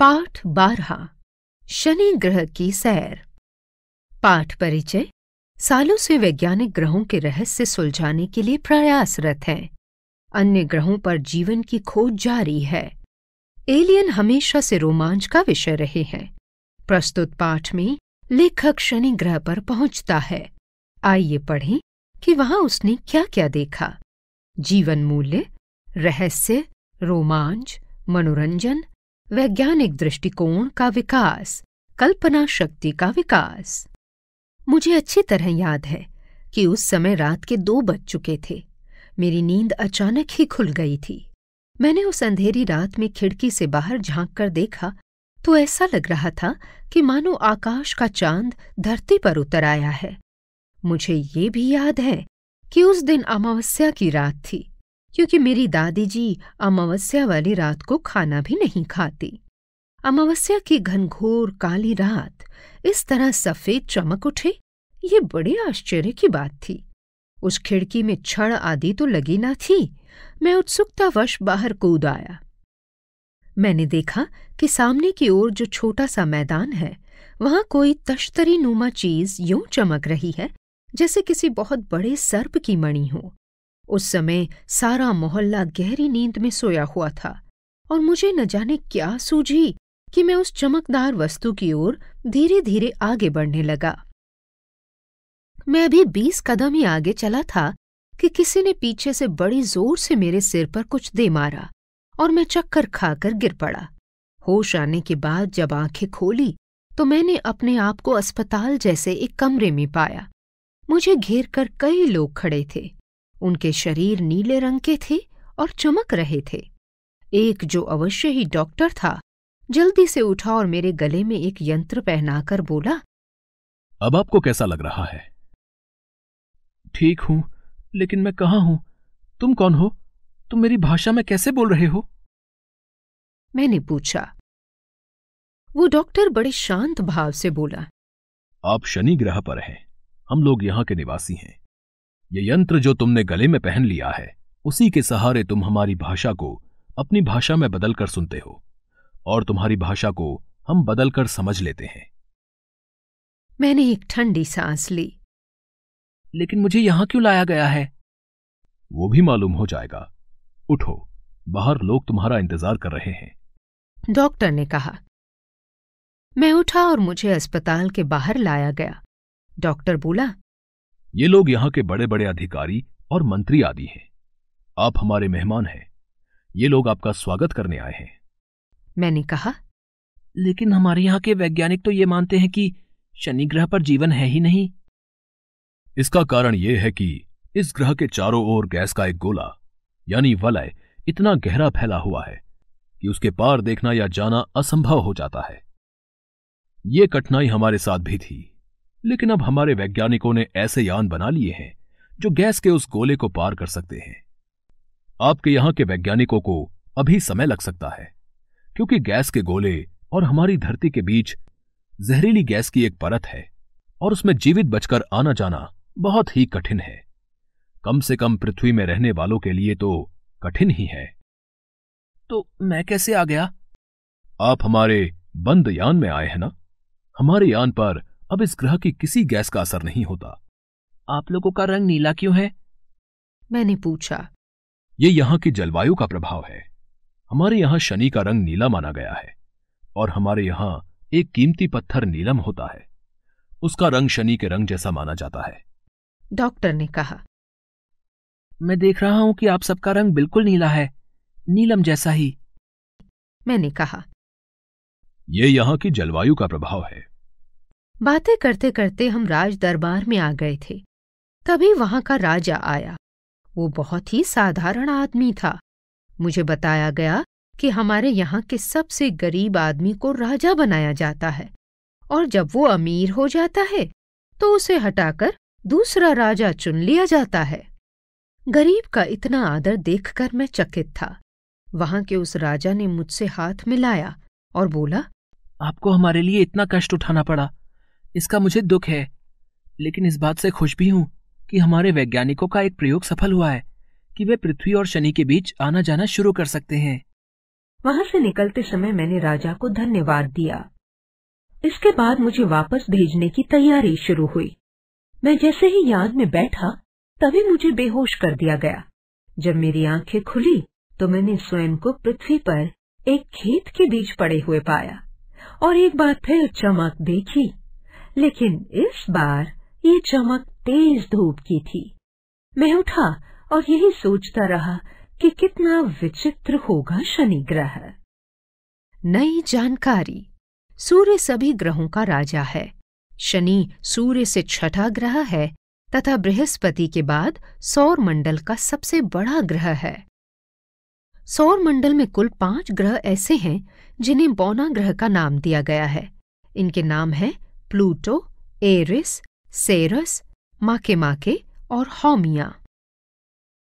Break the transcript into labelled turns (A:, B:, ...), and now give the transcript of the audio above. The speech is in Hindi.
A: पाठ बारह शनि ग्रह की सैर पाठ परिचय सालों से वैज्ञानिक ग्रहों के रहस्य सुलझाने के लिए प्रयासरत हैं अन्य ग्रहों पर जीवन की खोज जारी है एलियन हमेशा से रोमांच का विषय रहे हैं प्रस्तुत पाठ में लेखक शनि ग्रह पर पहुंचता है आइए पढ़ें कि वहां उसने क्या क्या देखा जीवन मूल्य रहस्य रोमांच मनोरंजन वैज्ञानिक दृष्टिकोण का विकास कल्पना शक्ति का विकास मुझे अच्छी तरह याद है कि उस समय रात के दो बज चुके थे मेरी नींद अचानक ही खुल गई थी मैंने उस अंधेरी रात में खिड़की से बाहर झांक कर देखा तो ऐसा लग रहा था कि मानो आकाश का चांद धरती पर उतर आया है मुझे ये भी याद है कि उस दिन अमावस्या की रात थी क्योंकि मेरी दादी जी अमावस्या वाली रात को खाना भी नहीं खाती अमावस्या की घनघोर काली रात इस तरह सफेद चमक उठे ये बड़े आश्चर्य की बात थी उस खिड़की में छड़ आदि तो लगी ना थी मैं उत्सुकतावश बाहर कूद आया मैंने देखा कि सामने की ओर जो छोटा सा मैदान है वहां कोई तश्तरी नुमा चीज यूं चमक रही है जैसे किसी बहुत बड़े सर्प की मणि हो उस समय सारा मोहल्ला गहरी नींद में सोया हुआ था और मुझे न जाने क्या सूझी कि मैं उस चमकदार वस्तु की ओर धीरे धीरे आगे बढ़ने लगा मैं अभी बीस कदम ही आगे चला था कि किसी ने पीछे से बड़ी जोर से मेरे सिर पर कुछ दे मारा और मैं चक्कर खाकर गिर पड़ा होश आने के बाद जब आंखें खोली तो मैंने अपने आप को अस्पताल जैसे एक कमरे में पाया मुझे घेर कर कई लोग खड़े थे उनके शरीर नीले रंग के थे और चमक रहे थे एक जो अवश्य ही डॉक्टर था जल्दी से उठा और मेरे गले में एक यंत्र पहनाकर बोला
B: अब आपको कैसा लग रहा है ठीक हूं
C: लेकिन मैं कहा हूं तुम कौन हो तुम मेरी भाषा में कैसे बोल रहे हो मैंने पूछा
A: वो डॉक्टर बड़े शांत भाव से बोला
B: आप शनि ग्रह पर हैं हम लोग यहाँ के निवासी हैं ये यंत्र जो तुमने गले में पहन लिया है उसी के सहारे तुम हमारी भाषा को अपनी भाषा में बदलकर सुनते हो और तुम्हारी भाषा को हम बदलकर समझ लेते हैं
C: मैंने एक ठंडी सांस ली लेकिन मुझे यहां क्यों लाया गया है
B: वो भी मालूम हो जाएगा उठो बाहर लोग तुम्हारा इंतजार कर रहे हैं
C: डॉक्टर
A: ने कहा मैं उठा और मुझे अस्पताल के बाहर लाया गया डॉक्टर बोला
B: ये लोग यहां के बड़े बड़े अधिकारी और मंत्री आदि हैं आप हमारे मेहमान हैं ये लोग आपका स्वागत करने आए हैं
C: मैंने कहा लेकिन हमारे यहाँ के वैज्ञानिक तो ये मानते हैं कि शनि ग्रह पर जीवन है ही नहीं
B: इसका कारण यह है कि इस ग्रह के चारों ओर गैस का एक गोला यानी वलय इतना गहरा फैला हुआ है कि उसके पार देखना या जाना असंभव हो जाता है ये कठिनाई हमारे साथ भी थी लेकिन अब हमारे वैज्ञानिकों ने ऐसे यान बना लिए हैं जो गैस के उस गोले को पार कर सकते हैं आपके यहां के वैज्ञानिकों को अभी समय लग सकता है क्योंकि गैस के गोले और हमारी धरती के बीच जहरीली गैस की एक परत है और उसमें जीवित बचकर आना जाना बहुत ही कठिन है कम से कम पृथ्वी में रहने वालों के लिए तो कठिन ही है
C: तो मैं कैसे आ गया
B: आप हमारे बंद यान में आए हैं ना हमारे यान पर अब इस ग्रह की किसी गैस का असर नहीं होता
C: आप लोगों का रंग नीला क्यों है मैंने पूछा
B: ये यहाँ की जलवायु का प्रभाव है हमारे यहाँ शनि का रंग नीला माना गया है और हमारे यहाँ एक कीमती पत्थर नीलम होता है उसका रंग शनि के रंग जैसा माना जाता है
C: डॉक्टर ने कहा मैं देख रहा हूं कि आप सबका रंग बिल्कुल नीला है नीलम जैसा ही मैंने कहा
B: यह यहां की जलवायु का प्रभाव है
C: बातें करते करते हम राज
A: दरबार में आ गए थे तभी वहां का राजा आया वो बहुत ही साधारण आदमी था मुझे बताया गया कि हमारे यहाँ के सबसे गरीब आदमी को राजा बनाया जाता है और जब वो अमीर हो जाता है तो उसे हटाकर दूसरा राजा चुन लिया जाता है गरीब का इतना आदर देखकर मैं चकित था वहां के उस राजा ने मुझसे हाथ मिलाया
C: और बोला आपको हमारे लिए इतना कष्ट उठाना पड़ा इसका मुझे दुख है लेकिन इस बात से खुश भी हूँ कि हमारे वैज्ञानिकों का एक प्रयोग सफल हुआ है कि वे पृथ्वी और शनि के बीच आना जाना शुरू कर सकते हैं वहां से
A: निकलते समय मैंने राजा को धन्यवाद दिया इसके बाद मुझे वापस भेजने की तैयारी शुरू हुई मैं जैसे ही याद में बैठा तभी मुझे बेहोश कर दिया गया जब मेरी आंखें खुली तो मैंने स्वयं को पृथ्वी पर एक खेत के बीच पड़े हुए पाया और एक बार फिर चमक देखी लेकिन इस बार ये चमक तेज धूप की थी मैं उठा और यही सोचता रहा कि कितना विचित्र होगा शनि ग्रह नई जानकारी सूर्य सभी ग्रहों का राजा है शनि सूर्य से छठा ग्रह है तथा बृहस्पति के बाद सौर मंडल का सबसे बड़ा ग्रह है सौर मंडल में कुल पांच ग्रह ऐसे हैं जिन्हें बौना ग्रह का नाम दिया गया है इनके नाम हैं Pluto, Eris, Ceres, Makemake, or Haumea.